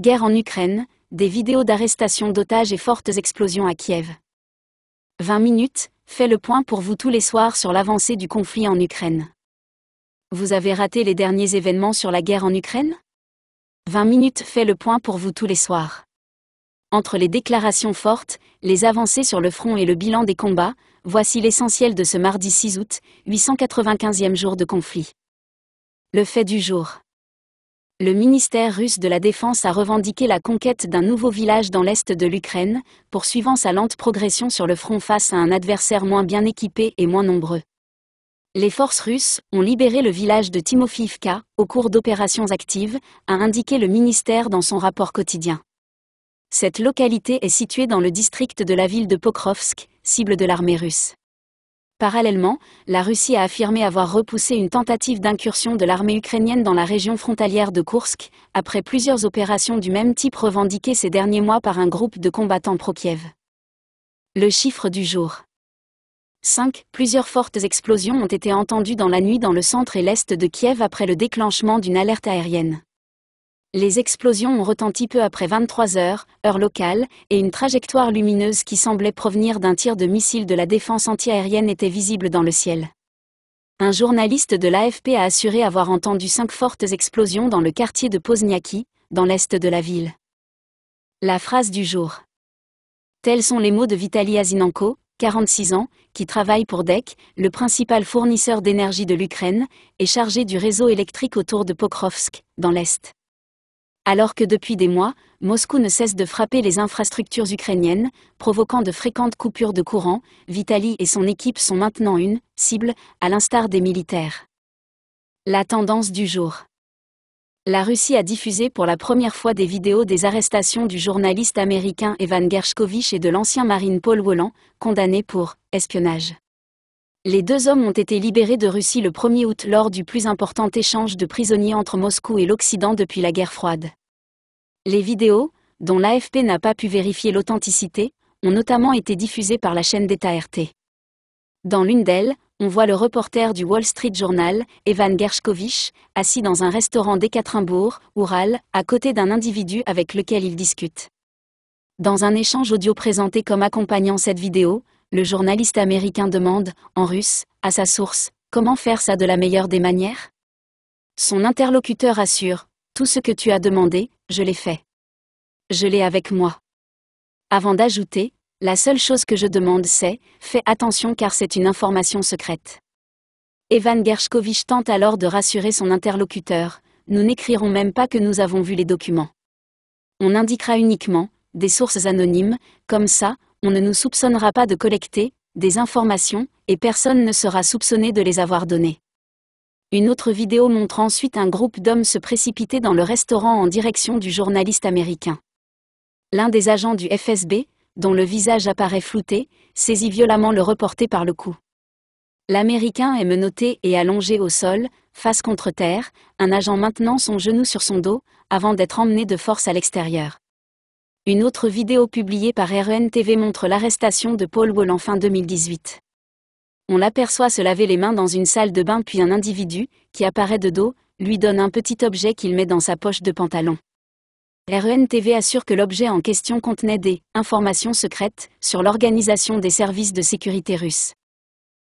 Guerre en Ukraine, des vidéos d'arrestations d'otages et fortes explosions à Kiev. 20 minutes, fait le point pour vous tous les soirs sur l'avancée du conflit en Ukraine. Vous avez raté les derniers événements sur la guerre en Ukraine 20 minutes fait le point pour vous tous les soirs. Entre les déclarations fortes, les avancées sur le front et le bilan des combats, voici l'essentiel de ce mardi 6 août, 895e jour de conflit. Le fait du jour le ministère russe de la Défense a revendiqué la conquête d'un nouveau village dans l'est de l'Ukraine, poursuivant sa lente progression sur le front face à un adversaire moins bien équipé et moins nombreux. Les forces russes ont libéré le village de Timofivka au cours d'opérations actives, a indiqué le ministère dans son rapport quotidien. Cette localité est située dans le district de la ville de Pokrovsk, cible de l'armée russe. Parallèlement, la Russie a affirmé avoir repoussé une tentative d'incursion de l'armée ukrainienne dans la région frontalière de Koursk, après plusieurs opérations du même type revendiquées ces derniers mois par un groupe de combattants pro-Kiev. Le chiffre du jour. 5. Plusieurs fortes explosions ont été entendues dans la nuit dans le centre et l'est de Kiev après le déclenchement d'une alerte aérienne les explosions ont retenti peu après 23 heures, heure locale, et une trajectoire lumineuse qui semblait provenir d'un tir de missile de la défense antiaérienne était visible dans le ciel. Un journaliste de l'AFP a assuré avoir entendu cinq fortes explosions dans le quartier de Pozniaki, dans l'est de la ville. La phrase du jour. Tels sont les mots de Vitaly Azinenko, 46 ans, qui travaille pour DEC, le principal fournisseur d'énergie de l'Ukraine, et chargé du réseau électrique autour de Pokrovsk, dans l'Est alors que depuis des mois, Moscou ne cesse de frapper les infrastructures ukrainiennes, provoquant de fréquentes coupures de courant, Vitaly et son équipe sont maintenant une cible, à l'instar des militaires. La tendance du jour. La Russie a diffusé pour la première fois des vidéos des arrestations du journaliste américain Evan Gershkovich et de l'ancien marine Paul Wolan, condamnés pour espionnage. Les deux hommes ont été libérés de Russie le 1er août lors du plus important échange de prisonniers entre Moscou et l'Occident depuis la guerre froide. Les vidéos, dont l'AFP n'a pas pu vérifier l'authenticité, ont notamment été diffusées par la chaîne d'État RT. Dans l'une d'elles, on voit le reporter du Wall Street Journal, Evan Gershkovich, assis dans un restaurant d'Ekaterinbourg, Oural, à côté d'un individu avec lequel il discute. Dans un échange audio présenté comme accompagnant cette vidéo, le journaliste américain demande, en russe, à sa source, comment faire ça de la meilleure des manières Son interlocuteur assure, tout ce que tu as demandé, je l'ai fait. Je l'ai avec moi. Avant d'ajouter, la seule chose que je demande c'est, fais attention car c'est une information secrète. Evan Gershkovich tente alors de rassurer son interlocuteur, nous n'écrirons même pas que nous avons vu les documents. On indiquera uniquement, des sources anonymes, comme ça, on ne nous soupçonnera pas de collecter, des informations, et personne ne sera soupçonné de les avoir données. Une autre vidéo montre ensuite un groupe d'hommes se précipiter dans le restaurant en direction du journaliste américain. L'un des agents du FSB, dont le visage apparaît flouté, saisit violemment le reporter par le cou. L'Américain est menotté et allongé au sol, face contre terre, un agent maintenant son genou sur son dos, avant d'être emmené de force à l'extérieur. Une autre vidéo publiée par RNTV montre l'arrestation de Paul Wall en fin 2018 on l'aperçoit se laver les mains dans une salle de bain puis un individu, qui apparaît de dos, lui donne un petit objet qu'il met dans sa poche de pantalon. RENTV assure que l'objet en question contenait des informations secrètes sur l'organisation des services de sécurité russes.